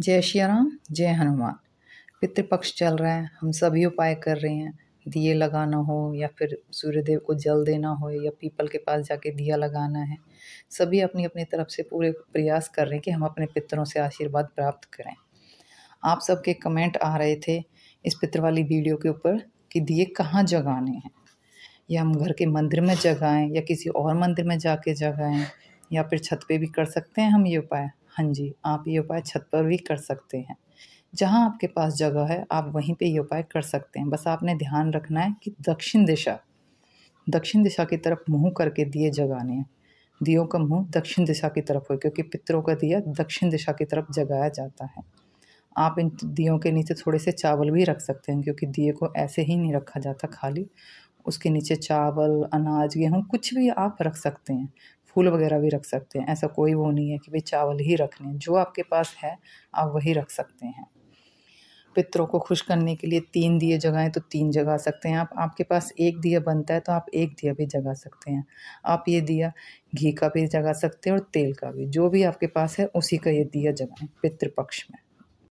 जय श्री राम जय हनुमान पितृपक्ष चल रहा है हम सभी उपाय कर रहे हैं दिए लगाना हो या फिर सूर्यदेव को जल देना हो या पीपल के पास जाके दिया लगाना है सभी अपनी अपनी तरफ से पूरे प्रयास कर रहे हैं कि हम अपने पितरों से आशीर्वाद प्राप्त करें आप सबके कमेंट आ रहे थे इस पितर वाली वीडियो के ऊपर कि दिए कहाँ जगाने हैं या हम घर के मंदिर में जगाएं या किसी और मंदिर में जाके जगाएं या फिर छत पे भी कर सकते हैं हम ये उपाय हाँ जी आप ये उपाय छत पर भी कर सकते हैं जहाँ आपके पास जगह है आप वहीं पे ये उपाय कर सकते हैं बस आपने ध्यान रखना है कि दक्षिण दिशा दक्षिण दिशा की तरफ मुँह करके दिए जगाने हैं दियों का मुंह दक्षिण दिशा की तरफ हो क्योंकि पितरों का दिया दक्षिण दिशा की तरफ जगाया जाता है आप इन दियों के नीचे थोड़े से चावल भी रख सकते हैं क्योंकि दिए को ऐसे ही नहीं रखा जाता खाली उसके नीचे चावल अनाज गेहूँ कुछ भी आप रख सकते हैं फूल वगैरह भी रख सकते हैं ऐसा कोई वो नहीं है कि भाई चावल ही रखने जो आपके पास है आप वही रख सकते हैं पितरों को खुश करने के लिए तीन दिए जगाएं तो तीन जगा सकते हैं आप आपके पास एक दिया बनता है तो आप एक दिया भी जगा सकते हैं आप ये दिया घी का भी जगा सकते हैं और तेल का भी जो भी आपके पास है उसी का ये दिया जगाएं पितृपक्ष में